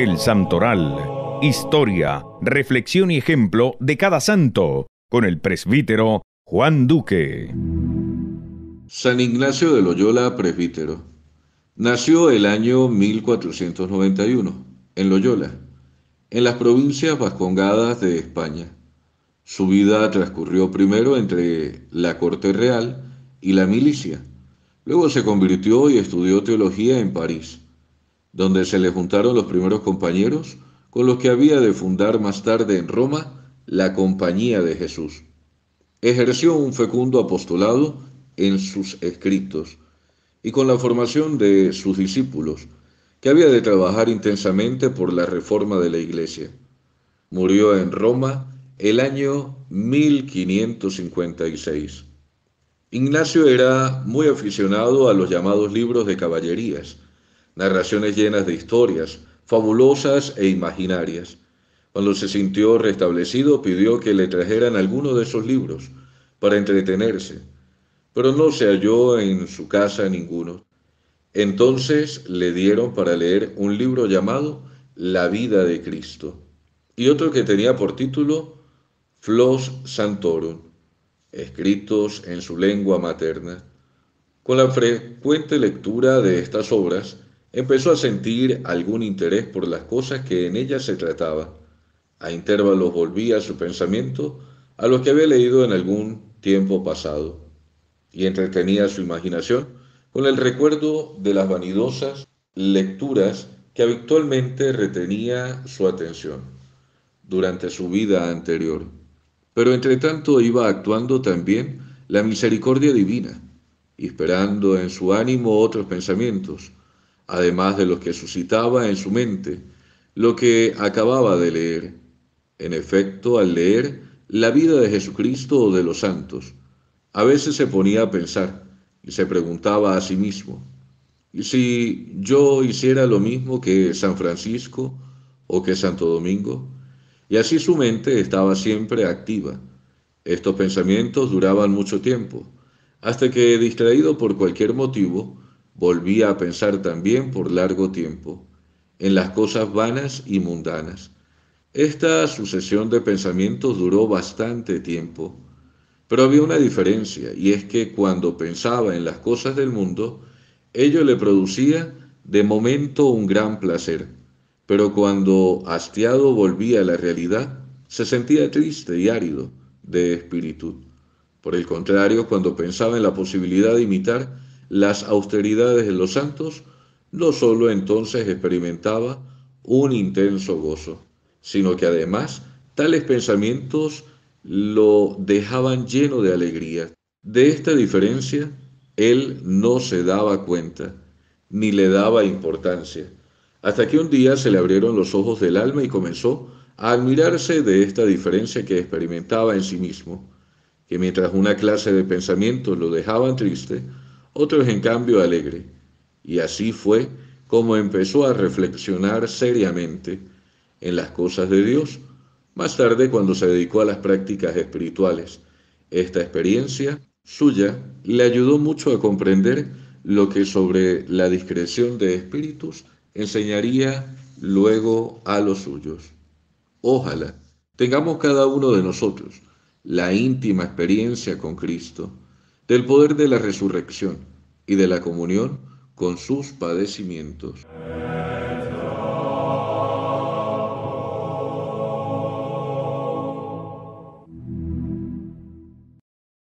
El Santoral. Historia, reflexión y ejemplo de cada santo, con el presbítero Juan Duque. San Ignacio de Loyola, presbítero. Nació el año 1491, en Loyola, en las provincias vascongadas de España. Su vida transcurrió primero entre la corte real y la milicia. Luego se convirtió y estudió teología en París donde se le juntaron los primeros compañeros con los que había de fundar más tarde en Roma la Compañía de Jesús. Ejerció un fecundo apostolado en sus escritos y con la formación de sus discípulos, que había de trabajar intensamente por la reforma de la Iglesia. Murió en Roma el año 1556. Ignacio era muy aficionado a los llamados libros de caballerías, narraciones llenas de historias, fabulosas e imaginarias. Cuando se sintió restablecido, pidió que le trajeran algunos de esos libros para entretenerse, pero no se halló en su casa ninguno. Entonces le dieron para leer un libro llamado La vida de Cristo y otro que tenía por título Flos Santorum, escritos en su lengua materna. Con la frecuente lectura de estas obras, Empezó a sentir algún interés por las cosas que en ellas se trataba. A intervalos volvía a su pensamiento a lo que había leído en algún tiempo pasado y entretenía su imaginación con el recuerdo de las vanidosas lecturas que habitualmente retenía su atención durante su vida anterior. Pero entre tanto iba actuando también la misericordia divina, esperando en su ánimo otros pensamientos, además de los que suscitaba en su mente lo que acababa de leer. En efecto, al leer la vida de Jesucristo o de los santos, a veces se ponía a pensar y se preguntaba a sí mismo, ¿y si yo hiciera lo mismo que San Francisco o que Santo Domingo? Y así su mente estaba siempre activa. Estos pensamientos duraban mucho tiempo, hasta que, distraído por cualquier motivo, Volvía a pensar también por largo tiempo en las cosas vanas y mundanas. Esta sucesión de pensamientos duró bastante tiempo, pero había una diferencia, y es que cuando pensaba en las cosas del mundo, ello le producía de momento un gran placer, pero cuando hastiado volvía a la realidad, se sentía triste y árido de espíritu. Por el contrario, cuando pensaba en la posibilidad de imitar las austeridades de los santos, no sólo entonces experimentaba un intenso gozo, sino que además tales pensamientos lo dejaban lleno de alegría. De esta diferencia, él no se daba cuenta, ni le daba importancia, hasta que un día se le abrieron los ojos del alma y comenzó a admirarse de esta diferencia que experimentaba en sí mismo, que mientras una clase de pensamientos lo dejaban triste, otros en cambio alegre. Y así fue como empezó a reflexionar seriamente en las cosas de Dios. Más tarde, cuando se dedicó a las prácticas espirituales, esta experiencia suya le ayudó mucho a comprender lo que sobre la discreción de espíritus enseñaría luego a los suyos. Ojalá tengamos cada uno de nosotros la íntima experiencia con Cristo del poder de la resurrección y de la comunión con sus padecimientos.